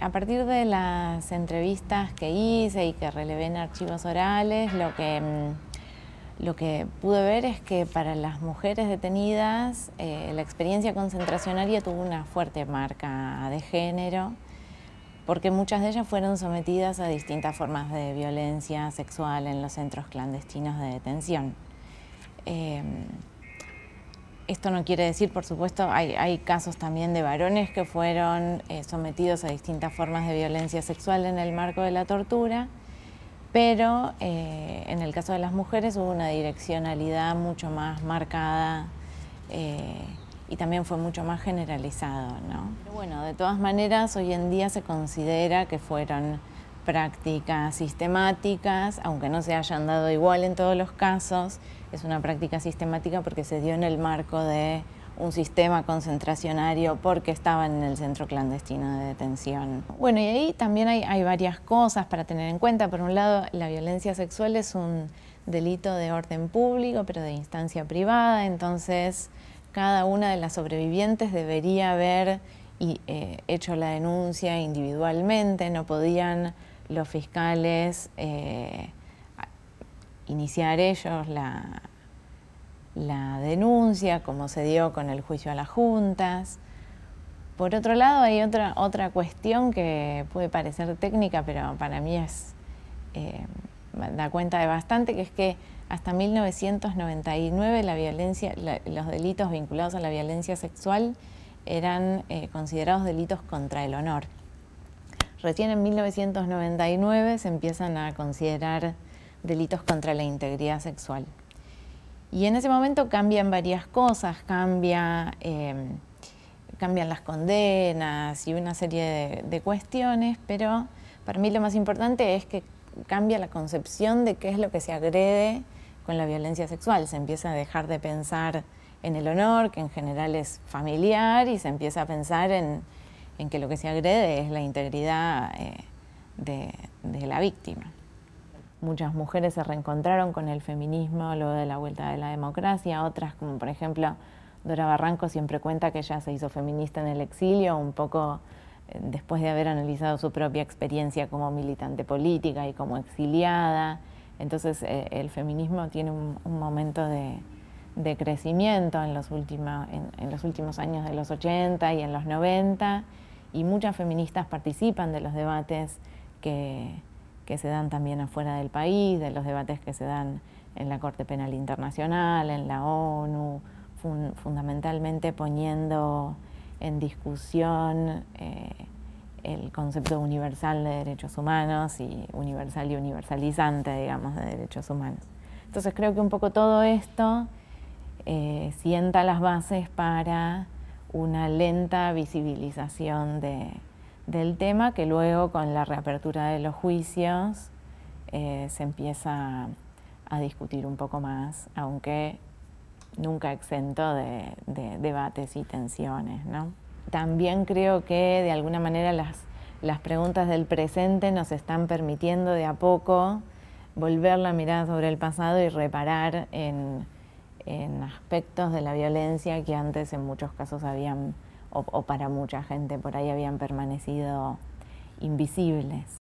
A partir de las entrevistas que hice y que relevé en archivos orales, lo que, mm, lo que pude ver es que para las mujeres detenidas eh, la experiencia concentracionaria tuvo una fuerte marca de género, porque muchas de ellas fueron sometidas a distintas formas de violencia sexual en los centros clandestinos de detención. Em, esto no quiere decir, por supuesto, hay, casos también de varones que fueron eh, sometidos a distintas formas de violencia sexual en el marco de la tortura, pero eh, en el caso de las mujeres hubo una direccionalidad mucho más marcada eh, y también fue mucho más generalizado. ¿no? bueno, de todas maneras, hoy en día se considera que fueron prácticas sistemáticas aunque no se hayan dado igual en todos los casos, es una práctica sistemática porque se dio en el marco de un sistema concentracionario porque estaban en el centro clandestino de detención. Bueno, y ahí también hay, varias cosas para tener en cuenta. Por un lado, la violencia sexual es un delito de orden público, pero de instancia privada, entonces cada una de las sobrevivientes debería haber eh, hecho la denuncia individualmente, no podían los fiscales eh, iniciar ellos la, denuncia, como se dio con el juicio a las juntas. Por otro lado, hay otra, otra cuestión que puede parecer técnica, pero para mí es, eh, da cuenta de bastante, que es que hasta 1999 la violencia, los delitos vinculados a la violencia sexual eran eh, considerados delitos contra el honor. Recién en 1999 se empiezan a considerar delitos contra la integridad sexual. Y en ese momento cambian varias cosas, cambia, em, cambian las condenas y una serie de, de cuestiones, pero para mí lo más importante es que cambia la concepción de qué es lo que se agrede con la violencia sexual. Se empieza a dejar de pensar en el honor, que en general es familiar, y se empieza a pensar en, en que lo que se agrede es la integridad eh, de, la víctima. Muchas mujeres se reencontraron con el feminismo luego de la vuelta de la democracia, otras como por ejemplo Dora Barranco siempre cuenta que ella se hizo feminista en el exilio, un poco eh, después de haber analizado su propia experiencia como militante política y como exiliada. Entonces eh, el feminismo tiene un, momento de, crecimiento en los, últimos, en, los últimos años de los 80 y en los 90 y muchas feministas participan de los debates que, que, se dan también afuera del país, de los debates que se dan en la Corte Penal Internacional, en la ONU, fundamentalmente poniendo en discusión eh, el concepto universal de derechos humanos y universal y universalizante, digamos, de derechos humanos. Entonces creo que un poco todo esto eh, sienta las bases para una lenta visibilización del tema que luego con la reapertura de los juicios eh, se empieza a discutir un poco más, aunque nunca exento de, debates y tensiones. También creo que de alguna manera las, las preguntas del presente nos están permitiendo de a poco volver la mirada sobre el pasado y reparar en, en aspectos de la violencia que antes en muchos casos habían, o, o para mucha gente por ahí habían permanecido invisibles.